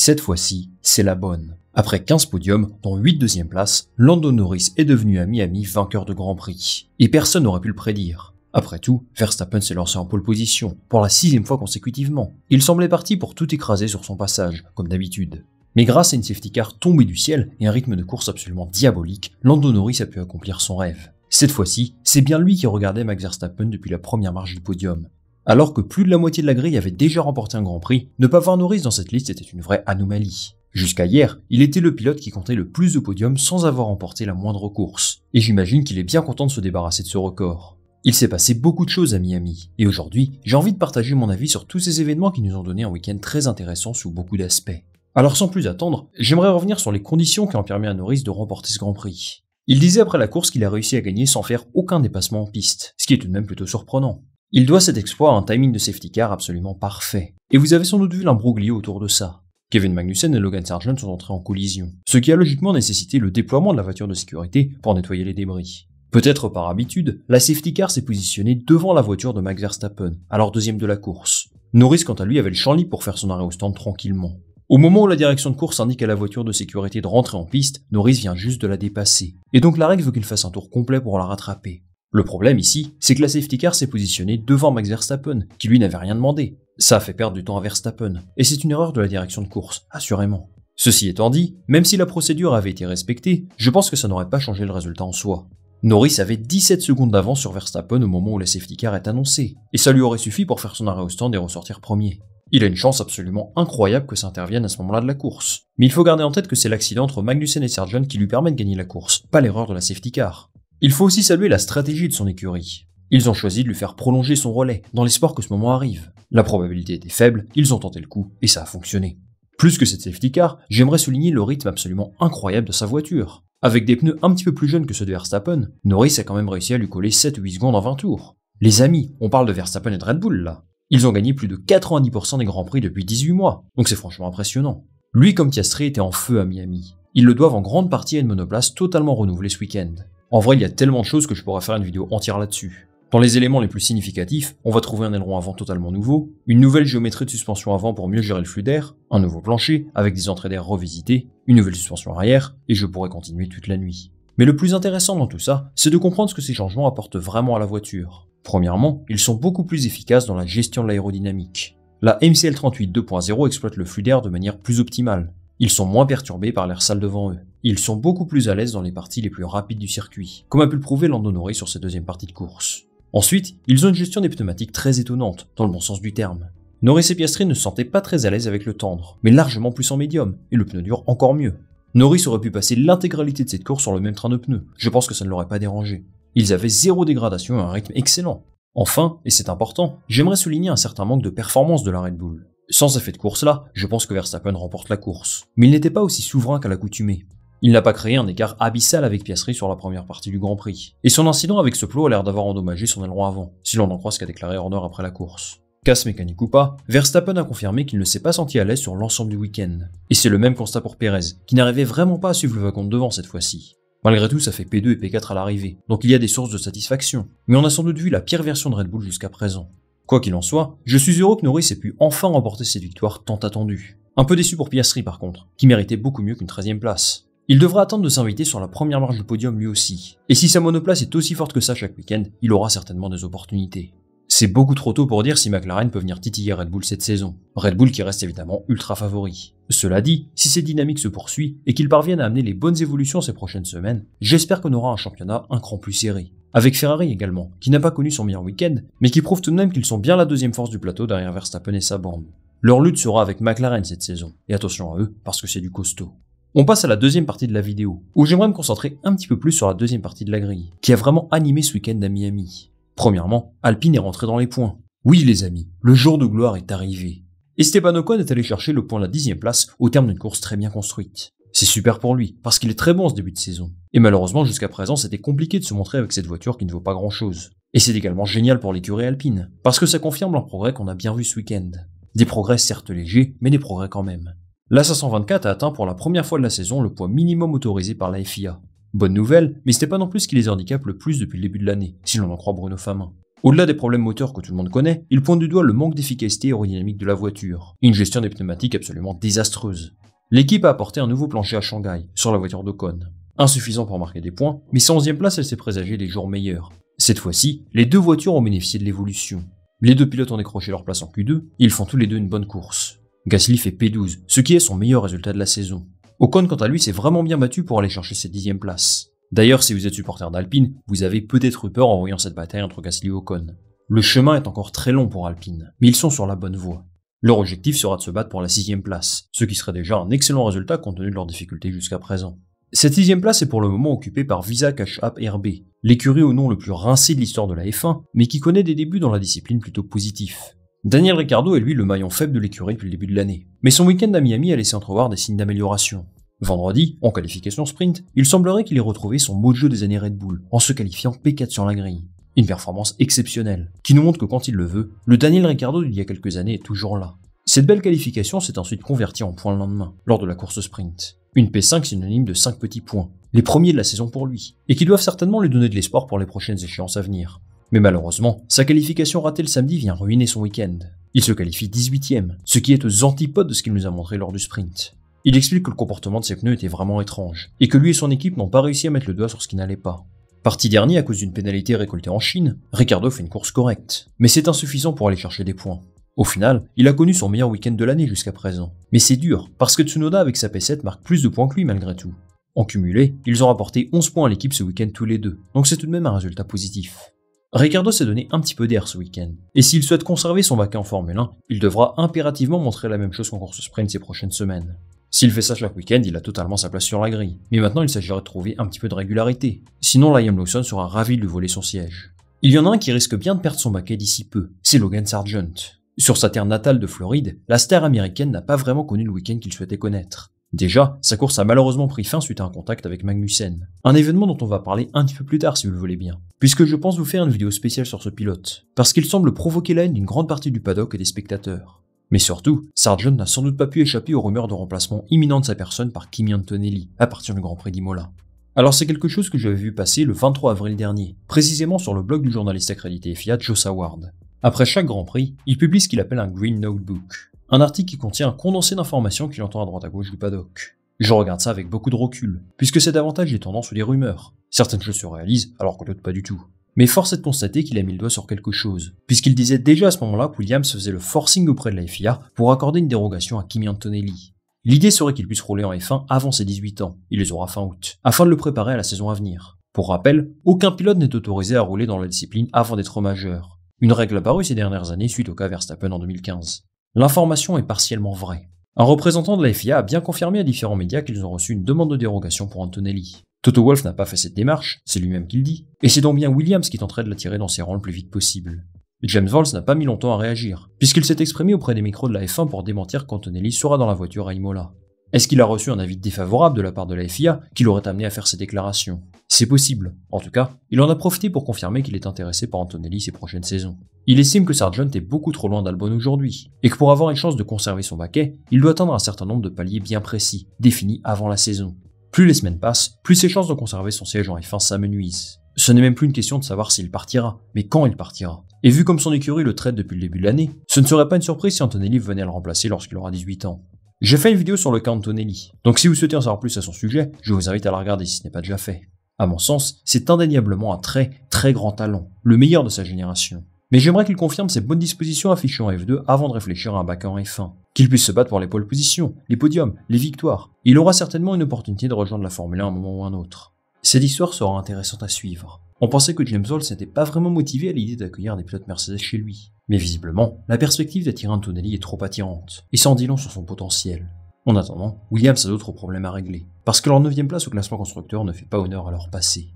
Cette fois-ci, c'est la bonne. Après 15 podiums, dont 8 deuxième places, Lando Norris est devenu à Miami vainqueur de Grand Prix. Et personne n'aurait pu le prédire. Après tout, Verstappen s'est lancé en pole position, pour la sixième fois consécutivement. Il semblait parti pour tout écraser sur son passage, comme d'habitude. Mais grâce à une safety car tombée du ciel et un rythme de course absolument diabolique, Lando Norris a pu accomplir son rêve. Cette fois-ci, c'est bien lui qui regardait Max Verstappen depuis la première marche du podium, alors que plus de la moitié de la grille avait déjà remporté un Grand Prix, ne pas voir Norris dans cette liste était une vraie anomalie. Jusqu'à hier, il était le pilote qui comptait le plus de podiums sans avoir remporté la moindre course, et j'imagine qu'il est bien content de se débarrasser de ce record. Il s'est passé beaucoup de choses à Miami, et aujourd'hui, j'ai envie de partager mon avis sur tous ces événements qui nous ont donné un week-end très intéressant sous beaucoup d'aspects. Alors sans plus attendre, j'aimerais revenir sur les conditions qui ont permis à Norris de remporter ce Grand Prix. Il disait après la course qu'il a réussi à gagner sans faire aucun dépassement en piste, ce qui est tout de même plutôt surprenant. Il doit cet exploit à un timing de safety car absolument parfait. Et vous avez sans doute vu l'imbroglio autour de ça. Kevin Magnussen et Logan Sargent sont entrés en collision, ce qui a logiquement nécessité le déploiement de la voiture de sécurité pour nettoyer les débris. Peut-être par habitude, la safety car s'est positionnée devant la voiture de Max Verstappen, alors deuxième de la course. Norris quant à lui avait le champ libre pour faire son arrêt au stand tranquillement. Au moment où la direction de course indique à la voiture de sécurité de rentrer en piste, Norris vient juste de la dépasser, et donc la règle veut qu'il fasse un tour complet pour la rattraper. Le problème ici, c'est que la safety car s'est positionnée devant Max Verstappen, qui lui n'avait rien demandé. Ça a fait perdre du temps à Verstappen, et c'est une erreur de la direction de course, assurément. Ceci étant dit, même si la procédure avait été respectée, je pense que ça n'aurait pas changé le résultat en soi. Norris avait 17 secondes d'avance sur Verstappen au moment où la safety car est annoncée, et ça lui aurait suffi pour faire son arrêt au stand et ressortir premier. Il a une chance absolument incroyable que ça intervienne à ce moment-là de la course. Mais il faut garder en tête que c'est l'accident entre Magnussen et Sergeant qui lui permet de gagner la course, pas l'erreur de la safety car. Il faut aussi saluer la stratégie de son écurie. Ils ont choisi de lui faire prolonger son relais, dans l'espoir que ce moment arrive. La probabilité était faible, ils ont tenté le coup, et ça a fonctionné. Plus que cette safety car, j'aimerais souligner le rythme absolument incroyable de sa voiture. Avec des pneus un petit peu plus jeunes que ceux de Verstappen, Norris a quand même réussi à lui coller 7 ou 8 secondes en 20 tours. Les amis, on parle de Verstappen et de Red Bull là. Ils ont gagné plus de 90% des Grands Prix depuis 18 mois, donc c'est franchement impressionnant. Lui comme Piastri était en feu à Miami. Ils le doivent en grande partie à une monoplace totalement renouvelée ce week-end. En vrai, il y a tellement de choses que je pourrais faire une vidéo entière là-dessus. Dans les éléments les plus significatifs, on va trouver un aileron avant totalement nouveau, une nouvelle géométrie de suspension avant pour mieux gérer le flux d'air, un nouveau plancher avec des entrées d'air revisitées, une nouvelle suspension arrière, et je pourrais continuer toute la nuit. Mais le plus intéressant dans tout ça, c'est de comprendre ce que ces changements apportent vraiment à la voiture. Premièrement, ils sont beaucoup plus efficaces dans la gestion de l'aérodynamique. La MCL38 2.0 exploite le flux d'air de manière plus optimale. Ils sont moins perturbés par l'air sale devant eux. Ils sont beaucoup plus à l'aise dans les parties les plus rapides du circuit, comme a pu le prouver Norris sur sa deuxième partie de course. Ensuite, ils ont une gestion des pneumatiques très étonnante, dans le bon sens du terme. Norris et Piastri ne sentaient pas très à l'aise avec le tendre, mais largement plus en médium, et le pneu dur encore mieux. Norris aurait pu passer l'intégralité de cette course sur le même train de pneus, je pense que ça ne l'aurait pas dérangé. Ils avaient zéro dégradation et un rythme excellent. Enfin, et c'est important, j'aimerais souligner un certain manque de performance de la Red Bull. Sans effet de course là, je pense que Verstappen remporte la course. Mais il n'était pas aussi souverain qu'à l'accoutumée. Il n'a pas créé un écart abyssal avec Piastri sur la première partie du Grand Prix. Et son incident avec ce plot a l'air d'avoir endommagé son aileron avant, si l'on en croit ce qu'a déclaré Horner après la course. Casse mécanique ou pas, Verstappen a confirmé qu'il ne s'est pas senti à l'aise sur l'ensemble du week-end. Et c'est le même constat pour Perez, qui n'arrivait vraiment pas à suivre le wagon de devant cette fois-ci. Malgré tout, ça fait P2 et P4 à l'arrivée, donc il y a des sources de satisfaction. Mais on a sans doute vu la pire version de Red Bull jusqu'à présent. Quoi qu'il en soit, je suis heureux que Norris ait pu enfin remporter cette victoire tant attendue. Un peu déçu pour Piastri par contre, qui méritait beaucoup mieux qu'une 13 place. Il devra attendre de s'inviter sur la première marche du podium lui aussi. Et si sa monoplace est aussi forte que ça chaque week-end, il aura certainement des opportunités. C'est beaucoup trop tôt pour dire si McLaren peut venir titiller Red Bull cette saison. Red Bull qui reste évidemment ultra favori. Cela dit, si ces dynamiques se poursuit, et qu'ils parviennent à amener les bonnes évolutions ces prochaines semaines, j'espère qu'on aura un championnat un cran plus serré. Avec Ferrari également, qui n'a pas connu son meilleur week-end, mais qui prouve tout de même qu'ils sont bien la deuxième force du plateau derrière Verstappen et sa bande. Leur lutte sera avec McLaren cette saison, et attention à eux, parce que c'est du costaud. On passe à la deuxième partie de la vidéo, où j'aimerais me concentrer un petit peu plus sur la deuxième partie de la grille, qui a vraiment animé ce week-end à Miami. Premièrement, Alpine est rentré dans les points. Oui les amis, le jour de gloire est arrivé. Et Esteban Ocon est allé chercher le point de la dixième place au terme d'une course très bien construite. C'est super pour lui, parce qu'il est très bon ce début de saison. Et malheureusement, jusqu'à présent, c'était compliqué de se montrer avec cette voiture qui ne vaut pas grand chose. Et c'est également génial pour l'écurie alpine, parce que ça confirme leur progrès qu'on a bien vu ce week-end. Des progrès certes légers, mais des progrès quand même. La 524 a atteint pour la première fois de la saison le poids minimum autorisé par la FIA. Bonne nouvelle, mais c'était pas non plus ce qui les handicape le plus depuis le début de l'année, si l'on en croit Bruno Famin. Au-delà des problèmes moteurs que tout le monde connaît, il pointe du doigt le manque d'efficacité aérodynamique de la voiture, une gestion des pneumatiques absolument désastreuse. L'équipe a apporté un nouveau plancher à Shanghai, sur la voiture d'Ocon. Insuffisant pour marquer des points, mais sa 11e place elle s'est présagée des jours meilleurs. Cette fois-ci, les deux voitures ont bénéficié de l'évolution. Les deux pilotes ont décroché leur place en Q2, ils font tous les deux une bonne course. Gasly fait P12, ce qui est son meilleur résultat de la saison. Ocon, quant à lui, s'est vraiment bien battu pour aller chercher cette dixième place. D'ailleurs, si vous êtes supporter d'Alpine, vous avez peut-être eu peur en voyant cette bataille entre Gasly et Ocon. Le chemin est encore très long pour Alpine, mais ils sont sur la bonne voie. Leur objectif sera de se battre pour la sixième place, ce qui serait déjà un excellent résultat compte tenu de leurs difficultés jusqu'à présent. Cette sixième place est pour le moment occupée par Visa Cash App RB, l'écurie au nom le plus rincé de l'histoire de la F1, mais qui connaît des débuts dans la discipline plutôt positifs. Daniel Ricciardo est lui le maillon faible de l'écurie depuis le début de l'année, mais son week-end à Miami a laissé entrevoir des signes d'amélioration. Vendredi, en qualification sprint, il semblerait qu'il ait retrouvé son mot de jeu des années Red Bull en se qualifiant P4 sur la grille. Une performance exceptionnelle, qui nous montre que quand il le veut, le Daniel Ricciardo d'il y a quelques années est toujours là. Cette belle qualification s'est ensuite convertie en point le lendemain, lors de la course sprint. Une P5 synonyme de 5 petits points, les premiers de la saison pour lui, et qui doivent certainement lui donner de l'espoir pour les prochaines échéances à venir. Mais malheureusement, sa qualification ratée le samedi vient ruiner son week-end. Il se qualifie 18ème, ce qui est aux antipodes de ce qu'il nous a montré lors du sprint. Il explique que le comportement de ses pneus était vraiment étrange, et que lui et son équipe n'ont pas réussi à mettre le doigt sur ce qui n'allait pas. Parti dernier à cause d'une pénalité récoltée en Chine, Ricardo fait une course correcte, mais c'est insuffisant pour aller chercher des points. Au final, il a connu son meilleur week-end de l'année jusqu'à présent. Mais c'est dur, parce que Tsunoda avec sa P7 marque plus de points que lui malgré tout. En cumulé, ils ont rapporté 11 points à l'équipe ce week-end tous les deux, donc c'est tout de même un résultat positif. Ricardo s'est donné un petit peu d'air ce week-end, et s'il souhaite conserver son baquet en Formule 1, il devra impérativement montrer la même chose qu'en course sprint ces prochaines semaines. S'il fait ça chaque week-end, il a totalement sa place sur la grille, mais maintenant il s'agirait de trouver un petit peu de régularité, sinon Liam Lawson sera ravi de lui voler son siège. Il y en a un qui risque bien de perdre son baquet d'ici peu, c'est Logan Sargent. Sur sa terre natale de Floride, la star américaine n'a pas vraiment connu le week-end qu'il souhaitait connaître. Déjà, sa course a malheureusement pris fin suite à un contact avec Magnussen. Un événement dont on va parler un petit peu plus tard si vous le voulez bien, puisque je pense vous faire une vidéo spéciale sur ce pilote, parce qu'il semble provoquer la haine d'une grande partie du paddock et des spectateurs. Mais surtout, Sargent n'a sans doute pas pu échapper aux rumeurs de remplacement imminent de sa personne par Kimi Antonelli à partir du Grand Prix d'Imola. Alors c'est quelque chose que j'avais vu passer le 23 avril dernier, précisément sur le blog du journaliste accrédité Fiat Joe Saward. Après chaque Grand Prix, il publie ce qu'il appelle un Green Notebook, un article qui contient un condensé d'informations qu'il entend à droite à gauche du paddock. Je regarde ça avec beaucoup de recul, puisque c'est davantage des tendances ou des rumeurs. Certaines choses se réalisent, alors que d'autres pas du tout. Mais force est de constater qu'il a mis le doigt sur quelque chose, puisqu'il disait déjà à ce moment-là que Williams faisait le forcing auprès de la FIA pour accorder une dérogation à Kimi Antonelli. L'idée serait qu'il puisse rouler en F1 avant ses 18 ans, il les aura fin août, afin de le préparer à la saison à venir. Pour rappel, aucun pilote n'est autorisé à rouler dans la discipline avant d'être majeur, une règle apparue ces dernières années suite au cas Verstappen en 2015. L'information est partiellement vraie. Un représentant de la FIA a bien confirmé à différents médias qu'ils ont reçu une demande de dérogation pour Antonelli. Toto Wolf n'a pas fait cette démarche, c'est lui-même qui le dit, et c'est donc bien Williams qui tenterait de l'attirer dans ses rangs le plus vite possible. James Valls n'a pas mis longtemps à réagir, puisqu'il s'est exprimé auprès des micros de la F1 pour démentir qu'Antonelli sera dans la voiture à Imola. Est-ce qu'il a reçu un avis défavorable de la part de la FIA qui l'aurait amené à faire ses déclarations C'est possible. En tout cas, il en a profité pour confirmer qu'il est intéressé par Antonelli ses prochaines saisons. Il estime que Sargent est beaucoup trop loin d'Albon aujourd'hui, et que pour avoir une chance de conserver son baquet, il doit atteindre un certain nombre de paliers bien précis, définis avant la saison. Plus les semaines passent, plus ses chances de conserver son siège en F1 s'amenuisent. Ce n'est même plus une question de savoir s'il partira, mais quand il partira. Et vu comme son écurie le traite depuis le début de l'année, ce ne serait pas une surprise si Antonelli venait le remplacer lorsqu'il aura 18 ans. J'ai fait une vidéo sur le Cantonelli, donc si vous souhaitez en savoir plus à son sujet, je vous invite à la regarder si ce n'est pas déjà fait. À mon sens, c'est indéniablement un très très grand talent, le meilleur de sa génération. Mais j'aimerais qu'il confirme ses bonnes dispositions affichées en F2 avant de réfléchir à un bac en F1. Qu'il puisse se battre pour les pole positions, les podiums, les victoires. Il aura certainement une opportunité de rejoindre la Formule 1 à un moment ou un autre. Cette histoire sera intéressante à suivre. On pensait que James Hall n'était pas vraiment motivé à l'idée d'accueillir des pilotes Mercedes chez lui. Mais visiblement, la perspective de Tonelli est trop attirante, et sans dit long sur son potentiel. En attendant, Williams a d'autres problèmes à régler, parce que leur 9 place au classement constructeur ne fait pas honneur à leur passé.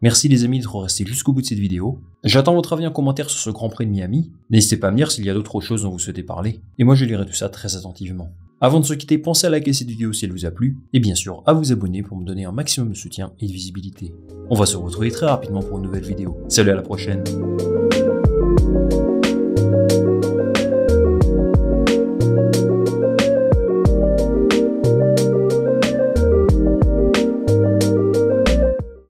Merci les amis d'être restés jusqu'au bout de cette vidéo. J'attends votre avis en commentaire sur ce Grand Prix de Miami. N'hésitez pas à me dire s'il y a d'autres choses dont vous souhaitez parler, et moi je lirai tout ça très attentivement. Avant de se quitter, pensez à liker cette vidéo si elle vous a plu, et bien sûr à vous abonner pour me donner un maximum de soutien et de visibilité. On va se retrouver très rapidement pour une nouvelle vidéo. Salut à la prochaine